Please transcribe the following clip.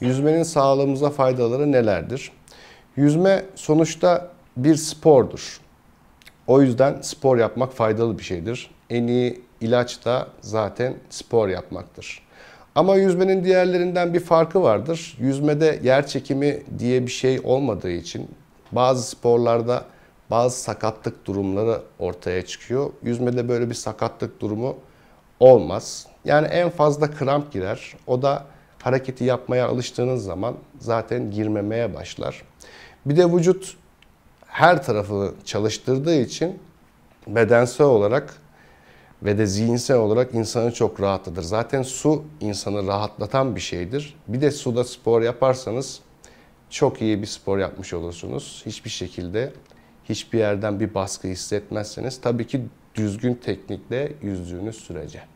Yüzmenin sağlığımıza faydaları nelerdir? Yüzme sonuçta bir spordur. O yüzden spor yapmak faydalı bir şeydir. En iyi ilaç da zaten spor yapmaktır. Ama yüzmenin diğerlerinden bir farkı vardır. Yüzmede yer çekimi diye bir şey olmadığı için bazı sporlarda bazı sakatlık durumları ortaya çıkıyor. Yüzmede böyle bir sakatlık durumu olmaz. Yani en fazla kramp girer. O da hareketi yapmaya alıştığınız zaman zaten girmemeye başlar. Bir de vücut her tarafı çalıştırdığı için bedensel olarak ve de zihinsel olarak insanı çok rahatlatır. Zaten su insanı rahatlatan bir şeydir. Bir de suda spor yaparsanız çok iyi bir spor yapmış olursunuz. Hiçbir şekilde hiçbir yerden bir baskı hissetmezseniz tabii ki düzgün teknikle yüzdüğünüz sürece.